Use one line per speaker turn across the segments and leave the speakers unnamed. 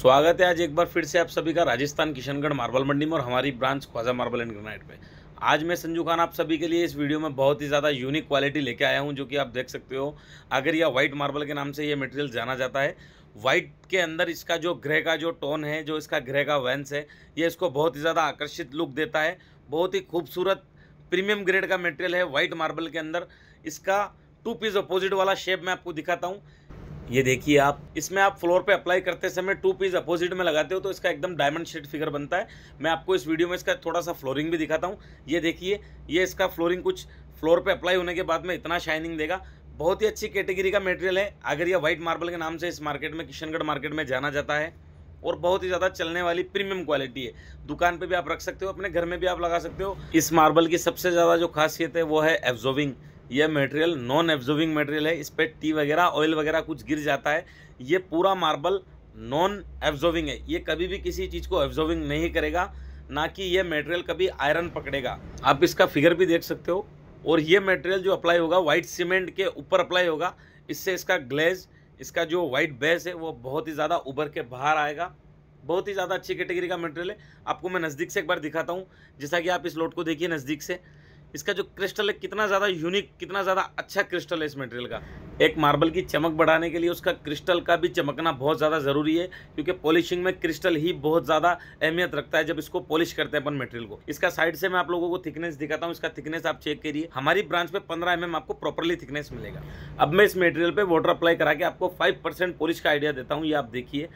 स्वागत है आज एक बार फिर से आप सभी का राजस्थान किशनगढ़ मार्बल मंडी में और हमारी branch Khwaja marble and granite में आज मैं संजू खान आप सभी के लिए इस वीडियो में बहुत ही ज़्यादा यूनिक क्वालिटी लेके आया हूँ जो कि आप देख सकते हो अगर यह व्हाइट मार्बल के नाम से ये मटेरियल जाना जाता है व्हाइट के अंदर इसका जो ग्रह का जो टोन है जो इसका ग्रह का वेंस है ये इसको बहुत ही ज़्यादा आकर्षित लुक देता है बहुत ही खूबसूरत प्रीमियम ग्रेड का मटेरियल है वाइट मार्बल के अंदर इसका टू पीस अपोजिट वाला शेप मैं आपको दिखाता हूँ ये देखिए आप इसमें आप फ्लोर पे अप्लाई करते समय टू पीस अपोजिट में लगाते हो तो इसका एकदम डायमंड शेड फिगर बनता है मैं आपको इस वीडियो में इसका थोड़ा सा फ्लोरिंग भी दिखाता हूँ ये देखिए ये इसका फ्लोरिंग कुछ फ्लोर पे अप्लाई होने के बाद में इतना शाइनिंग देगा बहुत ही अच्छी कैटेगरी का मटेरियल है अगर यह व्हाइट मार्बल के नाम से इस मार्केट में किशनगढ़ मार्केट में जाना जाता है और बहुत ही ज़्यादा चलने वाली प्रीमियम क्वालिटी है दुकान पर भी आप रख सकते हो अपने घर में भी आप लगा सकते हो इस मार्बल की सबसे ज़्यादा जो खासियत है वो है एब्जॉर्विंग यह मटेरियल नॉन एब्जॉर्विंग मटेरियल है इस पर टी वगैरह ऑयल वगैरह कुछ गिर जाता है ये पूरा मार्बल नॉन एब्जॉर्विंग है ये कभी भी किसी चीज़ को एब्जॉर्विंग नहीं करेगा ना कि यह मटेरियल कभी आयरन पकड़ेगा आप इसका फिगर भी देख सकते हो और ये मटेरियल जो अप्लाई होगा वाइट सीमेंट के ऊपर अप्लाई होगा इससे इसका ग्लेज इसका जो वाइट बेस है वो बहुत ही ज़्यादा उभर के बाहर आएगा बहुत ही ज़्यादा अच्छी कैटेगरी का मटेरियल है आपको मैं नज़दीक से एक बार दिखाता हूँ जैसा कि आप इस लोट को देखिए नज़दीक से इसका जो क्रिस्टल है कितना ज़्यादा यूनिक कितना ज़्यादा अच्छा क्रिस्टल है इस मटेरियल का एक मार्बल की चमक बढ़ाने के लिए उसका क्रिस्टल का भी चमकना बहुत ज़्यादा ज़रूरी है क्योंकि पॉलिशिंग में क्रिस्टल ही बहुत ज़्यादा अहमियत रखता है जब इसको पॉलिश करते हैं अपन मटेरियल को इसका साइड से मैं आप लोगों को थिकनेस दिखाता हूँ इसका थिकनेस आप चेक करिए हमारी ब्रांच पे पंद्रह एम mm आपको प्रॉपरली थिकनेस मिलेगा अब मैं इस मेटेरियल पर वाटर अप्लाई करा के आपको फाइव पॉलिश का आइडिया देता हूँ ये आप देखिए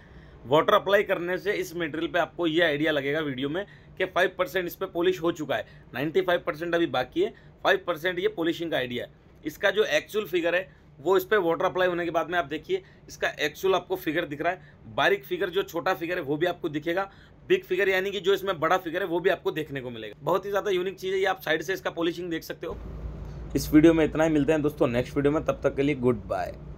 वाटर अप्लाई करने से इस मटेरियल पे आपको ये आइडिया लगेगा वीडियो में कि 5 परसेंट इस पर पॉलिश हो चुका है 95 परसेंट अभी बाकी है 5 परसेंट ये पॉलिशिंग का आइडिया है इसका जो एक्चुअल फिगर है वो इस पर वाटर अप्लाई होने के बाद में आप देखिए इसका एक्चुअल आपको फिगर दिख रहा है बारीक फिगर जो छोटा फिगर है वो भी आपको दिखेगा बिग फिगर यानी कि जो इसमें बड़ा फिगर है वो भी आपको देखने को मिलेगा बहुत ही ज़्यादा यूनिक चीज़ है ये आप साइड से इसका पॉलिशिंग देख सकते हो इस वीडियो में इतना ही मिलते हैं दोस्तों नेक्स्ट वीडियो में तब तक के लिए गुड बाय